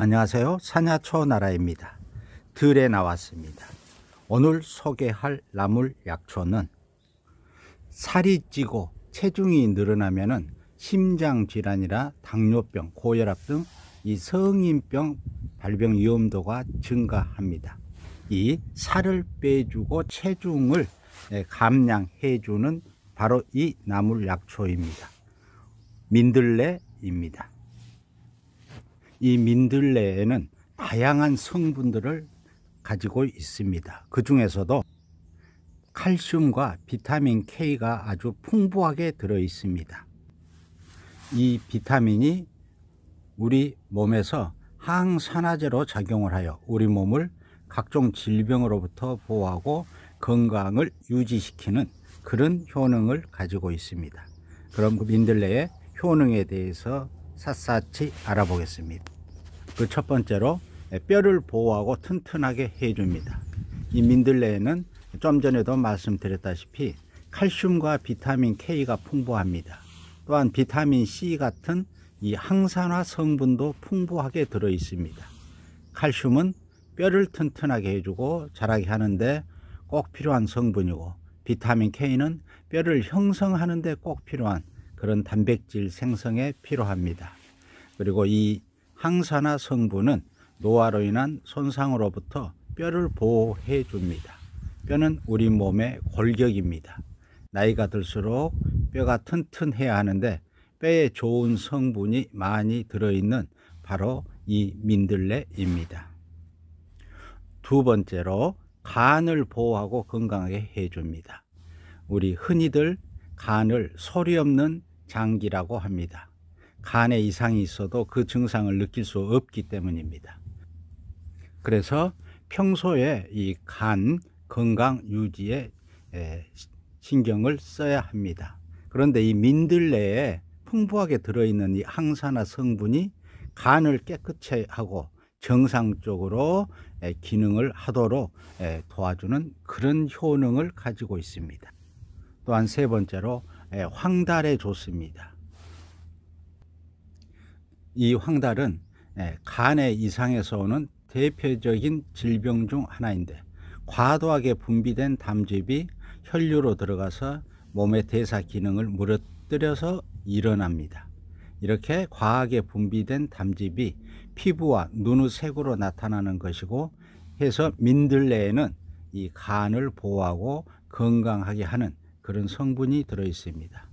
안녕하세요. 사냐초 나라입니다. 들에 나왔습니다. 오늘 소개할 나물 약초는 살이 찌고 체중이 늘어나면 심장 질환이나 당뇨병, 고혈압 등 이 성인병 발병 위험도가 증가합니다. 이 살을 빼주고 체중을 예, 감량해주는 바로 이 나물 약초입니다. 민들레입니다. 이 민들레에는 다양한 성분들을 가지고 있습니다. 그 중에서도 칼슘과 비타민 K가 아주 풍부하게 들어 있습니다. 이 비타민이 우리 몸에서 항산화제로 작용을 하여 우리 몸을 각종 질병으로부터 보호하고 건강을 유지시키는 그런 효능을 가지고 있습니다. 그럼 그 민들레의 효능에 대해서 샅샅이 알아보겠습니다. 그첫 번째로 뼈를 보호하고 튼튼하게 해줍니다. 이민들레는좀 전에도 말씀드렸다시피 칼슘과 비타민 K가 풍부합니다. 또한 비타민 C 같은 이 항산화 성분도 풍부하게 들어 있습니다. 칼슘은 뼈를 튼튼하게 해주고 자라게 하는데 꼭 필요한 성분이고 비타민 K는 뼈를 형성하는데 꼭 필요한 그런 단백질 생성에 필요합니다. 그리고 이 항산화 성분은 노화로 인한 손상으로부터 뼈를 보호해 줍니다. 뼈는 우리 몸의 골격입니다. 나이가 들수록 뼈가 튼튼해야 하는데 뼈에 좋은 성분이 많이 들어있는 바로 이 민들레입니다. 두 번째로 간을 보호하고 건강하게 해줍니다. 우리 흔히들 간을 소리 없는 장기라고 합니다. 간에 이상이 있어도 그 증상을 느낄 수 없기 때문입니다. 그래서 평소에 이 간 건강 유지에 신경을 써야 합니다. 그런데 이 민들레에 풍부하게 들어있는 이 항산화 성분이 간을 깨끗이 하고 정상적으로 기능을 하도록 도와주는 그런 효능을 가지고 있습니다. 또한 세 번째로 황달에 좋습니다. 이 황달은 예, 간의 이상에서 오는 대표적인 질병 중 하나인데 과도하게 분비된 담즙이 혈류로 들어가서 몸의 대사 기능을 무너뜨려서 일어납니다. 이렇게 과하게 분비된 담즙이 피부와 눈의 색으로 나타나는 것이고 해서 민들레에는 이 간을 보호하고 건강하게 하는 그런 성분이 들어 있습니다.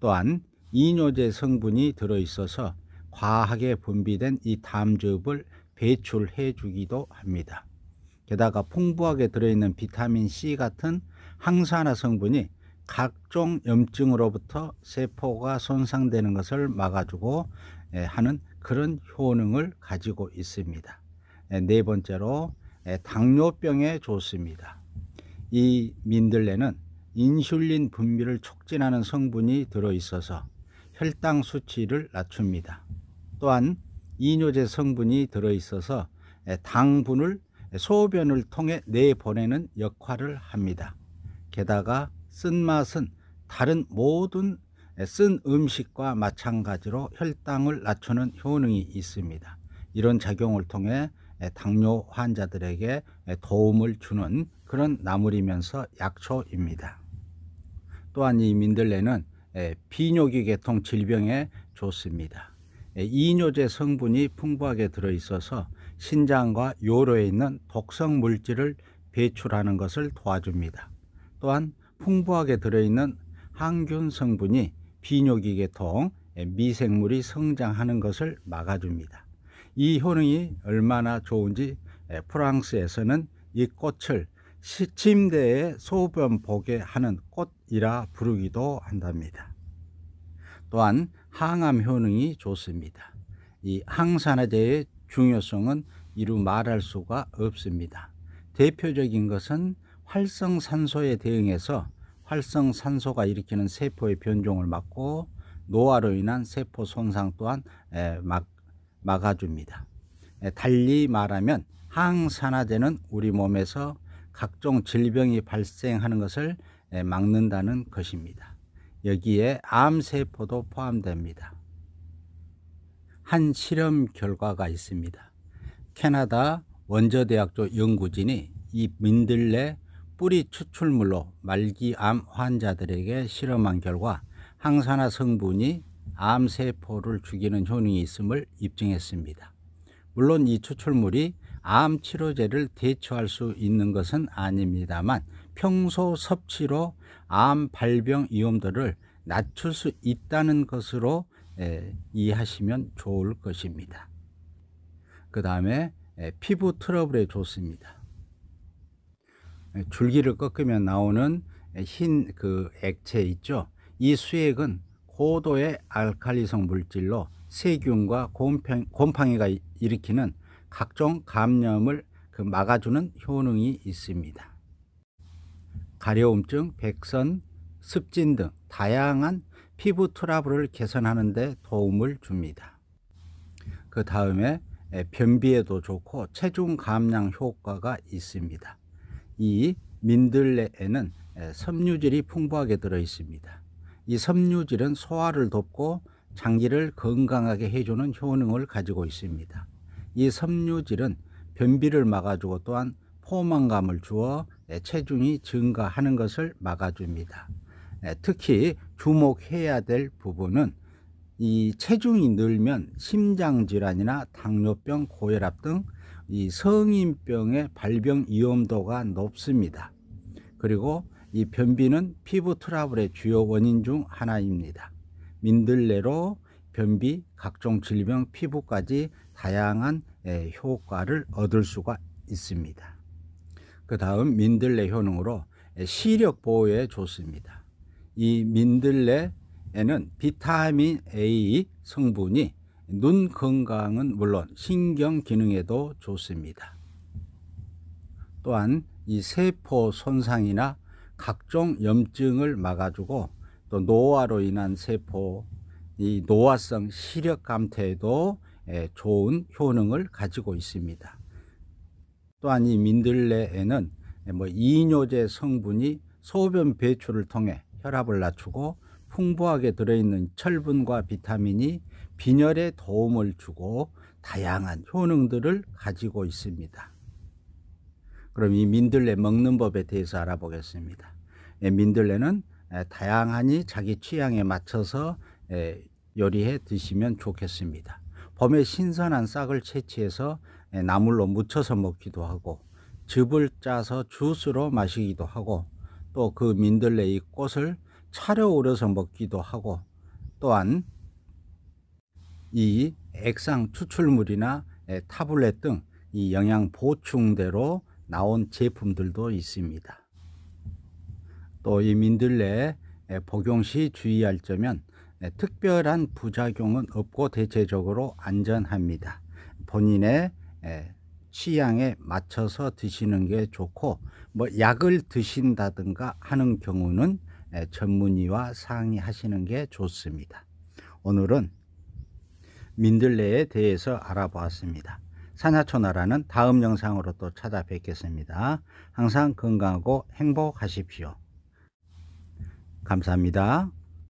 또한 이뇨제 성분이 들어 있어서 과하게 분비된 이 담즙을 배출해 주기도 합니다. 게다가 풍부하게 들어있는 비타민 C 같은 항산화 성분이 각종 염증으로부터 세포가 손상되는 것을 막아주고 예, 하는 그런 효능을 가지고 있습니다. 예, 네 번째로 예, 당뇨병에 좋습니다. 이 민들레는 인슐린 분비를 촉진하는 성분이 들어있어서 혈당 수치를 낮춥니다. 또한 이뇨제 성분이 들어있어서 당분을 소변을 통해 내보내는 역할을 합니다. 게다가 쓴맛은 다른 모든 쓴 음식과 마찬가지로 혈당을 낮추는 효능이 있습니다. 이런 작용을 통해 당뇨 환자들에게 도움을 주는 그런 나물이면서 약초입니다. 또한 이 민들레는 비뇨기계통 질병에 좋습니다. 예, 이뇨제 성분이 풍부하게 들어있어서 신장과 요로에 있는 독성 물질을 배출하는 것을 도와줍니다. 또한 풍부하게 들어있는 항균 성분이 비뇨기계통, 예, 미생물이 성장하는 것을 막아줍니다. 이 효능이 얼마나 좋은지 예, 프랑스에서는 이 꽃을 침대에 소변 보게 하는 꽃이라 부르기도 한답니다. 또한 항암 효능이 좋습니다. 이 항산화제의 중요성은 이루 말할 수가 없습니다. 대표적인 것은 활성산소에 대응해서 활성산소가 일으키는 세포의 변종을 막고 노화로 인한 세포 손상 또한 막, 막아줍니다. 달리 말하면 항산화제는 우리 몸에서 각종 질병이 발생하는 것을 막는다는 것입니다. 여기에 암세포도 포함됩니다. 한 실험 결과가 있습니다. 캐나다 원저대학교 연구진이 이 민들레 뿌리 추출물로 말기암 환자들에게 실험한 결과 항산화 성분이 암세포를 죽이는 효능이 있음을 입증했습니다. 물론 이 추출물이 암 치료제를 대처할 수 있는 것은 아닙니다만 평소 섭취로 암 발병 위험도를 낮출 수 있다는 것으로 이해하시면 좋을 것입니다. 그 다음에 피부 트러블에 좋습니다. 줄기를 꺾으면 나오는 흰 그 액체 있죠. 이 수액은 고도의 알칼리성 물질로 세균과 곰팡, 곰팡이가 일으키는 각종 감염을 그 막아주는 효능이 있습니다. 가려움증, 백선, 습진 등 다양한 피부 트러블을 개선하는 데 도움을 줍니다. 그 다음에 변비에도 좋고 체중 감량 효과가 있습니다. 이 민들레에는 섬유질이 풍부하게 들어 있습니다. 이 섬유질은 소화를 돕고 장기를 건강하게 해주는 효능을 가지고 있습니다. 이 섬유질은 변비를 막아주고 또한 포만감을 주어 체중이 증가하는 것을 막아줍니다. 예, 특히 주목해야 될 부분은 이 체중이 늘면 심장질환이나 당뇨병, 고혈압 등 이 성인병의 발병 위험도가 높습니다. 그리고 이 변비는 피부 트러블의 주요 원인 중 하나입니다. 민들레로 변비, 각종 질병, 피부까지 다양한 예, 효과를 얻을 수가 있습니다. 그 다음 민들레 효능으로 시력 보호에 좋습니다. 이 민들레에는 비타민 A 성분이 눈 건강은 물론 신경 기능에도 좋습니다. 또한 이 세포 손상이나 각종 염증을 막아주고 또 노화로 인한 세포 이 노화성 시력 감퇴에도 좋은 효능을 가지고 있습니다. 또한 이 민들레에는 뭐 이뇨제 성분이 소변 배출을 통해 혈압을 낮추고 풍부하게 들어있는 철분과 비타민이 빈혈에 도움을 주고 다양한 효능들을 가지고 있습니다. 그럼 이 민들레 먹는 법에 대해서 알아보겠습니다. 예, 민들레는 예, 다양하니 자기 취향에 맞춰서 예, 요리해 드시면 좋겠습니다. 봄에 신선한 싹을 채취해서 예, 나물로 무쳐서 먹기도 하고 즙을 짜서 주스로 마시기도 하고 또 그 민들레의 꽃을 차려 오려서 먹기도 하고 또한 이 액상 추출물이나 예, 타블렛 등 이 영양 보충대로 나온 제품들도 있습니다. 또 이 민들레 예, 복용 시 주의할 점은 특별한 부작용은 없고 대체적으로 안전합니다. 본인의 예, 취향에 맞춰서 드시는 게 좋고 뭐 약을 드신다든가 하는 경우는 예, 전문의와 상의하시는 게 좋습니다. 오늘은 민들레에 대해서 알아보았습니다. 산야초나라는 다음 영상으로 또 찾아뵙겠습니다. 항상 건강하고 행복하십시오. 감사합니다.